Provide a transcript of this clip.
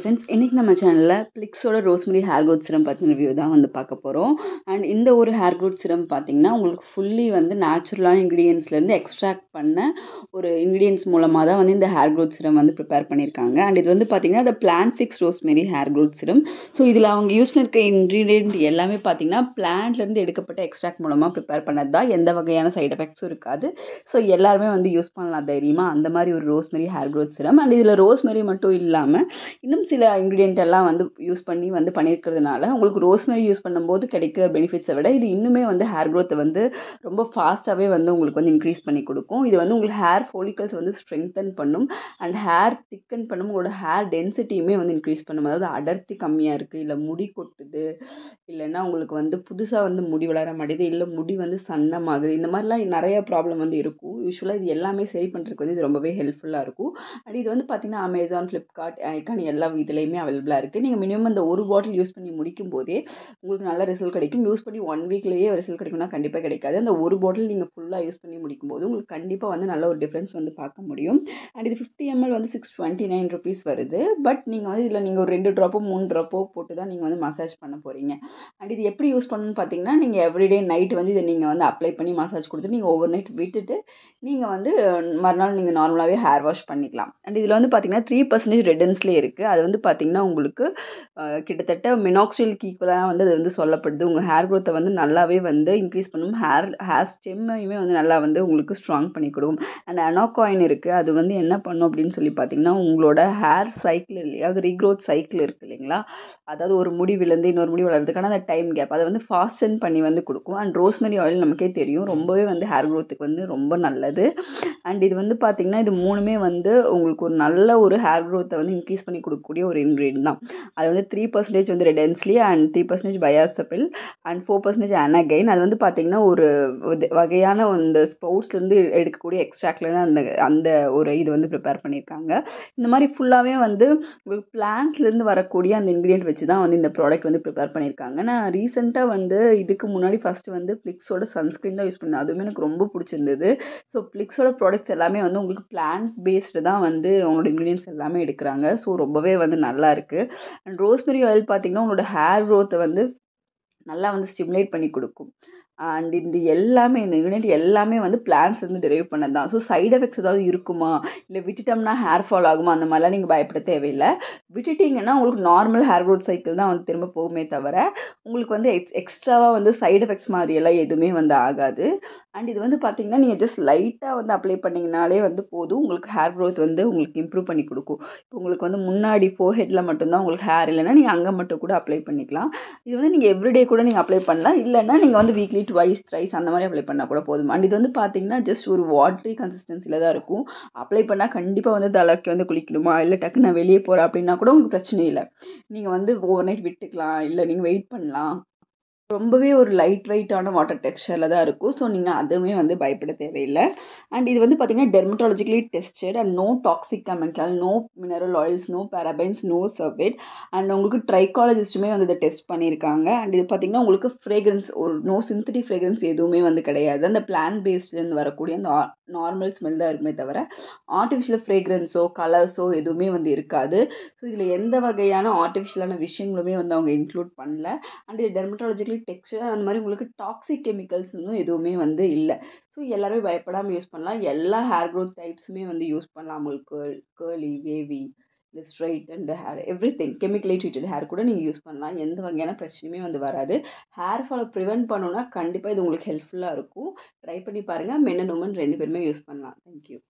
friends இன்றைக்கி நம்ம சேனலில் பிளிக்ஸோட ரோஸ்மெரி ஹேர் க்ரோத் சிரம் பற்றின ரிவ்யூ தான் வந்து பார்க்க போகிறோம் அண்ட் இந்த ஒரு ஹேர் க்ரோத் சிரம் பார்த்திங்கன்னா உங்களுக்கு ஃபுல்லி வந்து நேச்சுரலான இன்க்ரீடியன்ஸ்லேருந்து எக்ஸ்ட்ராக்ட் பண்ண ஒரு இன்க்ரீடியன்ஸ் மூலமாக தான் வந்து இந்த ஹேர் க்ரோத் சிரம் வந்து ப்ரிப்பேர் பண்ணியிருக்காங்க அண்ட் இது வந்து பார்த்திங்கன்னா the plan fix rosemary hair growth serum so இதில் அவங்க யூஸ் பண்ணியிருக்க இன்க்ரீடியன்ட் எல்லாமே பார்த்திங்கன்னா பிளான்ட்லேருந்து எடுக்கப்பட்ட எக்ஸ்ட்ராக்ட் மூலமாக ப்ரிப்பேர் பண்ணது தான் எந்த வகையான சைட் எஃபெக்ட்ஸும் இருக்காது ஸோ எல்லாருமே வந்து யூஸ் பண்ணலாம் தைரியமாக அந்த மாதிரி ஒரு rosemary hair growth serum and இதில் ரோஸ்மெரி மட்டும் இல்லாமல் இன்னும் சில இன்க்ரீடியன்ட் எல்லாம் வந்து யூஸ் பண்ணி வந்து பண்ணியிருக்கிறதுனால உங்களுக்கு ரோஸ்மெரி யூஸ் பண்ணும்போது கிடைக்கிற பெனிஃபிட்ஸை விட இது இன்னுமே வந்து ஹேர் க்ரோத்தை வந்து ரொம்ப ஃபாஸ்ட்டாகவே வந்து உங்களுக்கு வந்து இன்க்ரீஸ் பண்ணி கொடுக்கும் இது வந்து உங்களுக்கு ஹேர் ஃபோலிக்கல்ஸ் வந்து ஸ்ட்ரெங்தன் பண்ணும் அண்ட் ஹேர் திக்கன் பண்ணும் உங்களோட ஹேர் டென்சிட்டியுமே வந்து இன்க்ரீஸ் பண்ணும் அதாவது அடர்த்தி கம்மியாக இருக்குது இல்லை முடி கொட்டுது இல்லைன்னா உங்களுக்கு வந்து புதுசாக வந்து முடி வளர மாட்டேது இல்லை முடி வந்து சன்னமாகுது இந்த மாதிரிலாம் நிறைய ப்ராப்ளம் வந்து இருக்கும் யூஸ்வலாக இது எல்லாமே சரி பண்ணுறதுக்கு வந்து இது ரொம்பவே ஹெல்ப்ஃபுல்லாக இருக்கும் அண்ட் இது வந்து பார்த்திங்கன்னா அமேசான் ஃப்ளிப்கார்ட் ஐக்கான் எல்லா இதுலேயுமே அவைலபிளாக இருக்குது நீங்கள் மினிமம் இந்த ஒரு பாட்டில் யூஸ் பண்ணி முடிக்கும் போதே உங்களுக்கு நல்ல ரிசல்ட் கிடைக்கும் யூஸ் பண்ணி ஒன் வீக்லேயே ரிசல்ட் கிடைக்கும்னா கண்டிப்பாக கிடைக்காது அந்த ஒரு பாட்டில் நீங்கள் ஃபுல்லாக யூஸ் பண்ணி முடிக்கும் போது உங்களுக்கு கண்டிப்பாக வந்து நல்ல ஒரு டிஃப்ரென்ஸ் வந்து பார்க்க முடியும் அண்ட் இது ஃபிஃப்டி எம்எல் வந்து சிக்ஸ் டுவெண்ட்டி நைன் ருபீஸ் வருது பட் நீங்கள் வந்து இதில் நீங்கள் ஒரு ரெண்டு ட்ராப்போ மூணு ட்ராப்போ போட்டு தான் நீங்கள் வந்து மசாஜ் பண்ண போகிறீங்க அண்ட் இது எப்படி யூஸ் பண்ணணும்னு பார்த்தீங்கன்னா நீங்கள் எவ்ரிடே நைட் வந்து இதை நீங்கள் வந்து அப்ளை பண்ணி மசாஜ் கொடுத்துட்டு நீங்கள் ஓவர் நைட் விட்டுட்டு நீங்கள் வந்து மறுநாள் நீங்கள் நார்மலாகவே ஹேர் வாஷ் பண்ணிக்கலாம் அண்ட் இதில் வந்து பார்த்தீங்கன்னா த்ரீ பர்சன்டேஜ் ரெட்டன்ஸ்லேயே இருக்குது அது வந்து வந்து பார்த்திங்கன்னா உங்களுக்கு கிட்டத்தட்ட மினாக்சிலுக்கு ஈக்குவலாக வந்து அது வந்து சொல்லப்படுது உங்கள் ஹேர் க்ரோத்தை வந்து நல்லாவே வந்து இன்க்ரீஸ் பண்ணும் ஹேர் ஹேர் ஸ்டெம்மையுமே வந்து நல்லா வந்து உங்களுக்கு ஸ்ட்ராங் பண்ணி கொடுக்கும் அண்ட் அனோகாயின் இருக்குது அது வந்து என்ன பண்ணும் அப்படின்னு சொல்லி பார்த்தீங்கன்னா உங்களோட ஹேர் சைக்கிள் இல்லையா ரீக்ரோத் சைக்கிள் இருக்குது இல்லைங்களா அதாவது ஒரு முடி விழுந்து இன்னொரு முடி வளர்றதுக்கான அந்த டைம் கேப் அதை வந்து ஃபாஸ்டன் பண்ணி வந்து கொடுக்கும் அண்ட் ரோஸ்மெரி ஆயில் நமக்கே தெரியும் ரொம்பவே வந்து ஹேர் க்ரோத்துக்கு வந்து ரொம்ப நல்லது அண்ட் இது வந்து பார்த்திங்கன்னா இது மூணுமே வந்து உங்களுக்கு ஒரு நல்ல ஒரு ஹேர் க்ரோத்தை வந்து இன்க்ரீஸ் பண்ணி கொடுக்கக்கூடிய இருக்கக்கூடிய ஒரு இன்க்ரீடியன் தான் அது வந்து த்ரீ பர்சன்டேஜ் வந்து redensyl and three percentage baicapil and four percentage anagain அது வந்து பார்த்திங்கன்னா ஒரு வகையான அந்த ஸ்போர்ட்ஸ்லேருந்து எடுக்கக்கூடிய எக்ஸ்ட்ராக்ட்லேருந்து அந்த அந்த ஒரு இது வந்து ப்ரிப்பேர் பண்ணியிருக்காங்க இந்த மாதிரி ஃபுல்லாகவே வந்து பிளான்ட்லேருந்து வரக்கூடிய அந்த இன்க்ரீடியன்ட் வச்சு தான் வந்து இந்த ப்ராடக்ட் வந்து ப்ரிப்பேர் பண்ணியிருக்காங்க நான் ரீசெண்டாக வந்து இதுக்கு முன்னாடி ஃபஸ்ட்டு வந்து ஃப்ளிக்ஸோட சன்ஸ்க்ரீன் தான் யூஸ் பண்ணேன் அதுவுமே எனக்கு ரொம்ப பிடிச்சிருந்தது ஸோ ஃப்ளிக்ஸோட ப்ராடக்ட்ஸ் எல்லாமே வந்து உங்களுக்கு பிளான்ட் பேஸ்டு தான் வந்து அவங்களோட இன்க்ரீடியன்ஸ் எல்லாமே எடுக்கிறாங்க ஸோ ரொம்பவே வந்து நல்லா இருக்குது அண்ட் ரோஸ்மெரி ஆயில் பார்த்திங்கன்னா உங்களோட ஹேர் க்ரோத்தை வந்து நல்லா வந்து ஸ்டிமுலேட் பண்ணி கொடுக்கும் அண்ட் இந்த எல்லாமே இந்த யூனிட் எல்லாமே வந்து வந்து டெரைவ் பண்ணது தான் ஸோ சைட் எஃபெக்ட்ஸ் ஏதாவது இருக்குமா இல்லை விட்டுட்டோம்னா ஹேர் ஃபால் ஆகுமா அந்த மாதிரிலாம் நீங்கள் பயப்பட தேவையில்லை விட்டுட்டிங்கன்னா உங்களுக்கு நார்மல் ஹேர் க்ரோத் சைக்கிள் தான் வந்து திரும்ப போகுமே தவிர உங்களுக்கு வந்து எக்ஸ் எக்ஸ்ட்ராவாக வந்து சைடு எஃபெக்ட்ஸ் மாதிரியெல்லாம் எதுவுமே வந்து ஆகாது அண்ட் இது வந்து பார்த்திங்கன்னா நீங்கள் ஜஸ்ட் லைட்டாக வந்து அப்ளை பண்ணிங்கனாலே வந்து போதும் உங்களுக்கு ஹேர் க்ரோத் வந்து உங்களுக்கு இம்ப்ரூவ் பண்ணி கொடுக்கும் இப்போ உங்களுக்கு வந்து முன்னாடி ஃபோர் ஹெட்டில் மட்டும்தான் உங்களுக்கு ஹேர் இல்லைன்னா நீங்கள் அங்கே மட்டும் கூட அப்ளை பண்ணிக்கலாம் இது வந்து நீங்கள் எவ்ரிடே கூட நீங்கள் அப்ளை பண்ணலாம் இல்லைன்னா நீங்கள் வந்து வீக்லி வீட் வைஸ் ரைஸ் அந்த மாதிரி அப்ளை பண்ணால் கூட போதும் அண்ட் இது வந்து பார்த்திங்கன்னா ஜஸ்ட் ஒரு வாட்ரி கன்சிஸ்டன்சியில் தான் இருக்கும் அப்ளை பண்ணால் கண்டிப்பாக வந்து தலைக்கு வந்து குளிக்கணுமா இல்லை டக்கு நான் வெளியே போகிறேன் அப்படின்னா கூட உங்களுக்கு பிரச்சனை இல்லை நீங்கள் வந்து ஓவர் நைட் விட்டுக்கலாம் இல்லை நீங்கள் வெயிட் பண்ணலாம் ரொம்பவே ஒரு லைட் வெயிட்டான வாட்டர் டெக்ஸ்டரில் தான் இருக்கும் ஸோ நீங்கள் அதுவுமே வந்து பயப்பட தேவையில்லை அண்ட் இது வந்து பார்த்திங்கன்னா dermatologically tested and no toxic chemical no mineral oils no parabens no sulphate and உங்களுக்கு ட்ரைக்காலஜிஸ்ட்டுமே வந்து இதை டெஸ்ட் பண்ணியிருக்காங்க அண்ட் இது பார்த்திங்கன்னா உங்களுக்கு ஃப்ரேக்ரன்ஸ் ஒரு நோ சிந்தட்டிக் ஃப்ரேக்ரன்ஸ் எதுவுமே வந்து கிடையாது அந்த பிளான் பேஸ்ட்லேருந்து வரக்கூடிய அந்த நார்மல் ஸ்மெல் தான் இருக்குமே தவிர ஆர்டிஃபிஷியல் ஃப்ரேக்ரன்ஸோ கலர்ஸோ எதுவுமே வந்து இருக்காது ஸோ இதில் எந்த வகையான ஆர்டிஃபிஷியலான விஷயங்களுமே வந்து அவங்க இன்க்ளூட் பண்ணல அண்ட் இது டெர்மட்டாலஜிக்கலி டெக்ஸ்டர் அந்த மாதிரி உங்களுக்கு டாக்ஸிக் கெமிக்கல்ஸ்னு எதுவுமே வந்து இல்லை ஸோ எல்லாருமே பயப்படாமல் யூஸ் பண்ணலாம் எல்லா ஹேர் க்ரோத் டைப்ஸுமே வந்து யூஸ் பண்ணலாம் உங்களுக்கு கேர்லி வேவி இல்லை straight and hair everything chemically treated hair கூட நீங்கள் யூஸ் பண்ணலாம் எந்த வகையான பிரச்சனையுமே வந்து வராது ஹேர் ஃபால் ப்ரிவெண்ட் பண்ணோன்னா கண்டிப்பாக இது உங்களுக்கு ஹெல்ப்ஃபுல்லாக இருக்கும் ட்ரை பண்ணி பாருங்கள் மென் அண்ட் உமன் ரெண்டு பேருமே யூஸ் பண்ணலாம் தேங்க்யூ